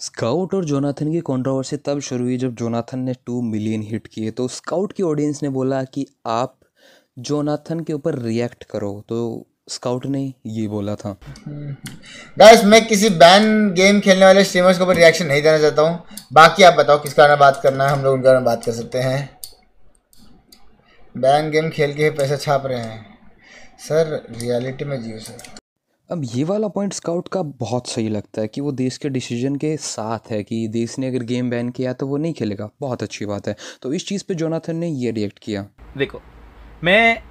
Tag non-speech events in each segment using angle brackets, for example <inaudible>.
scout और Jonathan की controversy तब शुरू हुई जब जोनाथन ने टू मिलियन हिट किए तो स्काउट की ऑडियंस ने बोला कि आप जोनाथन के ऊपर रिएक्ट करो तो स्काउट ने ये बोला था गाइस मैं किसी बैन गेम खेलने वाले स्ट्रीमर्स के ऊपर रिएक्शन नहीं देना चाहता हूँ बाकी आप बताओ किस कारण बात करना है हम लोग उनका ना बात कर सकते हैं बैन गेम खेल के पैसा छाप रहे हैं सर रियलिटी में जियो सर अब ये वाला पॉइंट स्काउट का बहुत सही लगता है कि वो देश के डिसीजन के साथ है कि देश ने अगर गेम बैन किया तो वो नहीं खेलेगा बहुत अच्छी बात है तो इस चीज़ पे जोनाथन ने ये रिएक्ट किया देखो मैं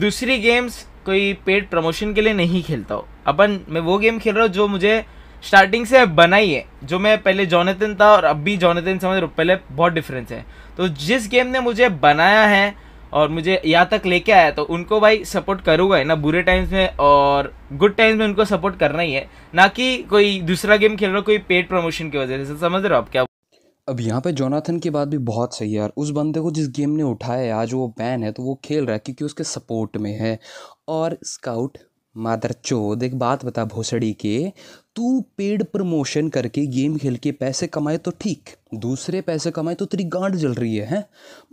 दूसरी गेम्स कोई पेड प्रमोशन के लिए नहीं खेलता हूँ अपन मैं वो गेम खेल रहा हूँ जो मुझे स्टार्टिंग से बनाई है जो मैं पहले जॉनथन था और अब भी जॉनथन समझ रहा हूँ पहले बहुत डिफरेंस है तो जिस गेम ने मुझे बनाया है और मुझे यहाँ तक लेके आया तो उनको भाई सपोर्ट करूँगा ही ना बुरे टाइम्स में और गुड टाइम्स में उनको सपोर्ट करना ही है ना कि कोई दूसरा गेम खेल रहा कोई पेड प्रमोशन की वजह से समझ रहे हो आप क्या अब यहाँ पे जोनाथन की बात भी बहुत सही है यार उस बंदे को जिस गेम ने उठाया है आज वो बैन है तो वो खेल रहा है क्योंकि उसके सपोर्ट में है और स्काउट मादर चोद एक बात बता भोसड़ी के तू पेड प्रमोशन करके गेम खेल के पैसे कमाए तो ठीक दूसरे पैसे कमाए तो तेरी गांड जल रही है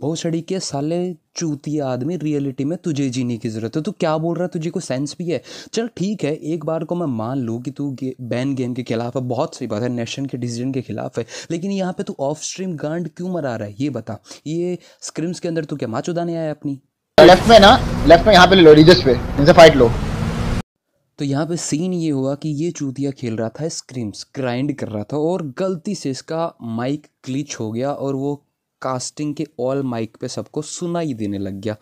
भोसड़ी के साले चूतिया आदमी रियलिटी में तुझे जीने की ज़रूरत है तू क्या बोल रहा है तुझे कोई सेंस भी है चल ठीक है एक बार को मैं मान लूँ कि तू गे, बैन गेम के खिलाफ है बहुत सही बात है नेशन के डिसीजन के खिलाफ है लेकिन यहाँ पे तू ऑफ स्ट्रीम गांड क्यों मरा रहा है ये बता ये स्क्रिम्स के अंदर तू क्या चुदाने आया अपनी लेफ्ट में ना लेफ्ट में यहाँ पे ले लो रिजस पे इनसे फाइट लो तो यहाँ पे सीन ये हुआ कि ये चूतिया खेल रहा था स्क्रीम्स ग्राइंड कर रहा था और गलती से इसका माइक क्लिच हो गया और वो कास्टिंग के ऑल माइक पे सबको सुनाई देने लग गया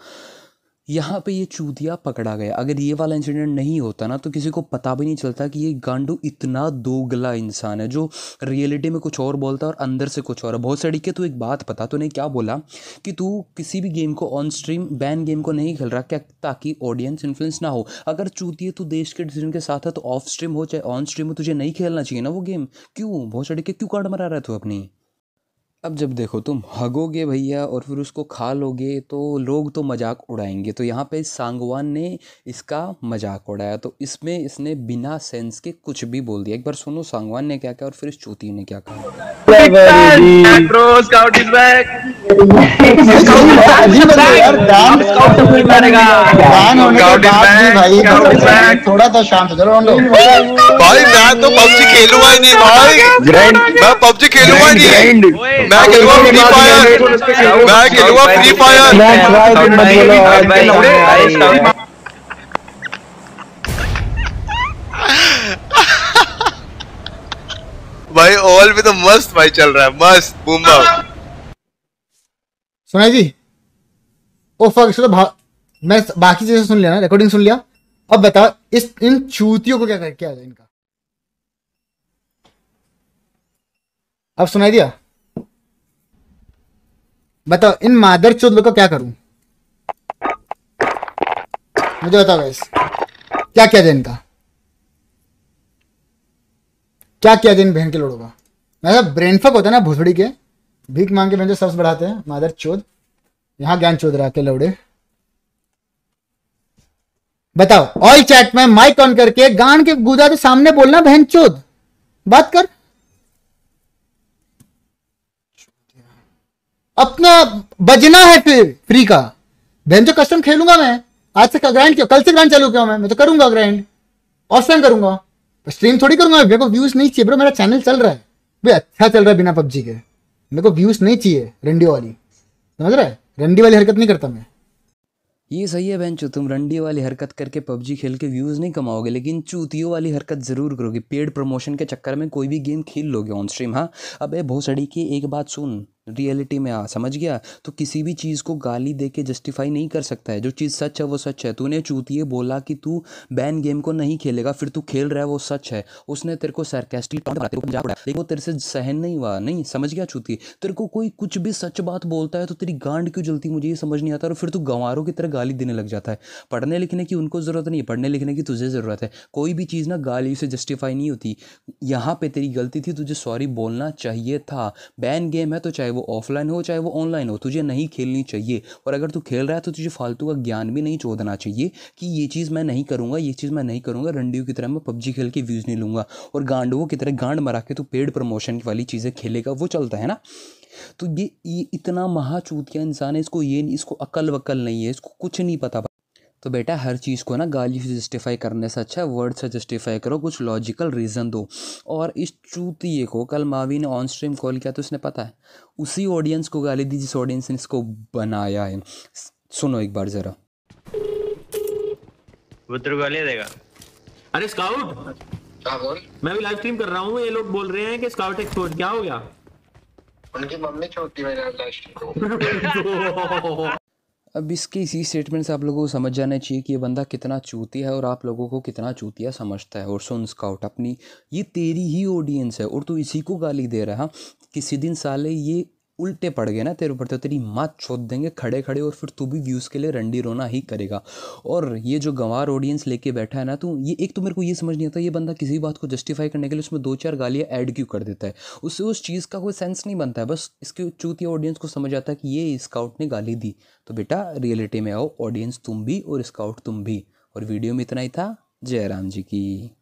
यहाँ पे ये चूतिया पकड़ा गया अगर ये वाला इंसिडेंट नहीं होता ना तो किसी को पता भी नहीं चलता कि ये गांडू इतना दोगला इंसान है जो रियलिटी में कुछ और बोलता है और अंदर से कुछ और है बहुत सड़ी के तू एक बात पता तूने क्या बोला कि तू किसी भी गेम को ऑन स्ट्रीम बैन गेम को नहीं खेल रहा क्या ताकि ऑडियंस इन्फ्लुएंस ना हो अगर चूती तू देश के डिसीजन के साथ है तो ऑफ स्ट्रीम हो चाहे ऑन स्ट्रीम हो तुझे नहीं खेलना चाहिए ना वो गेम क्यों बहुत सड़ी के क्यों कार्ड मरा रहा है तू अपनी अब जब देखो तुम हगोगे भैया और फिर उसको खा लोगे तो लोग तो मजाक उड़ाएंगे तो यहाँ पे सांगवान ने इसका मजाक उड़ाया तो इसमें इसने बिना सेंस के कुछ भी बोल दिया एक बार सुनो सांगवान ने क्या कहा और फिर इस चूती ने क्या कहा थोड़ा शांत भाई मैं तो पबजी खेलूंगा ही नहीं भाई मैं पबजी खेलूंगा ही नहीं मैं खेलूंगा फ्री फायर मैं खेलूंगा फ्री फायर लेवल पे तो मस्त भाई चल रहा है मस्त बुम्बा सुना जी ओ फक इसको तो भा... मैं बाकी चीजें सुन लिया ना रिकॉर्डिंग सुन लिया अब बता इस इन चूतियों को क्या कर क्या है इनका अब सुनाई दिया बताओ इन मादर चौध को क्या करूं मुझे बताओ गैस क्या क्या है इनका क्या क्या दिन बहन के लोड़ों का मतलब ब्रेनफक होता है ना भूसड़ी के भीख मांग के जो सब्स बढ़ाते हैं मादर चोद यहाँ ज्ञान चोद रहा के लौड़े बताओ ऑल चैट में माइक ऑन करके गान के गुदा के सामने बोलना बहन चोद बात कर अपना बजना है फिर फ्री का बहन जो कस्टम खेलूंगा मैं आज से ग्राइंड क्यों कल से ग्राइंड चालू क्यों मैं मैं तो करूंगा ग्राइंड और करूंगा स्ट्रीम थोड़ी करूंगा व्यूज नहीं चाहिए ब्रो मेरा चैनल चल रहा है भाई अच्छा चल रहा है बिना पबजी के मेरे को व्यूज नहीं चाहिए रंडी वाली समझ रहा है रंडी वाली हरकत नहीं करता मैं ये सही है बेंचो तुम रंडी वाली हरकत करके पबजी खेल के व्यूज़ नहीं कमाओगे लेकिन चूतियों वाली हरकत ज़रूर करोगे पेड प्रमोशन के चक्कर में कोई भी गेम खेल लोगे ऑन स्ट्रीम हाँ अब ए भोसड़ी की एक बात सुन रियलिटी में आ समझ गया तो किसी भी चीज़ को गाली दे के जस्टिफाई नहीं कर सकता है जो चीज़ सच है वो सच है तूने चूतिए बोला कि तू बैन गेम को नहीं खेलेगा फिर तू खेल रहा है वो सच है उसने तेरे को सरकेस्टिक वो तेरे से सहन नहीं हुआ नहीं समझ गया चूती तेरे को कोई कुछ भी सच बात बोलता है तो तेरी गांड क्यों जलती मुझे ये समझ नहीं आता और फिर तू गंवारों की तरह गाली देने लग जाता है पढ़ने लिखने की उनको ज़रूरत नहीं पढ़ने लिखने की तुझे ज़रूरत है कोई भी चीज़ ना गाली से जस्टिफाई नहीं होती यहाँ पर तेरी गलती थी तुझे सॉरी बोलना चाहिए था बैन गेम है तो चाहे चाहे वो ऑफलाइन हो चाहे वो ऑनलाइन हो तुझे नहीं खेलनी चाहिए और अगर तू खेल रहा है तो तुझे फालतू का ज्ञान भी नहीं चोदना चाहिए कि ये चीज़ मैं नहीं करूँगा ये चीज़ मैं नहीं करूँगा रंडियों की तरह मैं पबजी खेल के व्यूज़ नहीं लूँगा और गांडवों की तरह गांड मरा के तू पेड प्रमोशन वाली चीज़ें खेलेगा वो चलता है ना तो ये, ये इतना महाचूत किया इंसान है इसको ये इसको अकल वकल नहीं है इसको कुछ नहीं पता तो बेटा हर चीज़ को ना गाली से जस्टिफाई करने से अच्छा वर्ड से जस्टिफाई करो कुछ लॉजिकल रीज़न दो और इस चूतिए को कल मावी ने ऑन स्ट्रीम कॉल किया तो उसने पता है उसी ऑडियंस को गाली दी जिस ऑडियंस ने इसको बनाया है सुनो एक बार ज़रा देगा अरे स्काउट मैं भी लाइव स्ट्रीम कर रहा हूँ ये लोग बोल रहे हैं कि स्काउट एक्सपोर्ट क्या हो गया उनकी मम्मी छोटी मेरे लाइव स्ट्रीम <laughs> <laughs> अब इसके इसी स्टेटमेंट से आप लोगों को समझ जाना चाहिए कि ये बंदा कितना चूतिया है और आप लोगों को कितना चूतिया समझता है और सुन स्काउट अपनी ये तेरी ही ऑडियंस है और तू इसी को गाली दे रहा किसी दिन साले ये उल्टे पड़ गए ना तेरे ऊपर तो तेरी मात छोड़ देंगे खड़े खड़े और फिर तू भी व्यूज़ के लिए रंडी रोना ही करेगा और ये जो गंवार ऑडियंस लेके बैठा है ना तो ये एक तो मेरे को ये समझ नहीं आता ये बंदा किसी बात को जस्टिफाई करने के लिए उसमें दो चार गालियाँ ऐड क्यों कर देता है उससे उस चीज़ का कोई सेंस नहीं बनता है बस इसके चूती ऑडियंस को समझ आता है कि ये स्काउट ने गाली दी तो बेटा रियलिटी में आओ ऑडियंस तुम भी और स्काउट तुम भी और वीडियो में इतना ही था जयराम जी की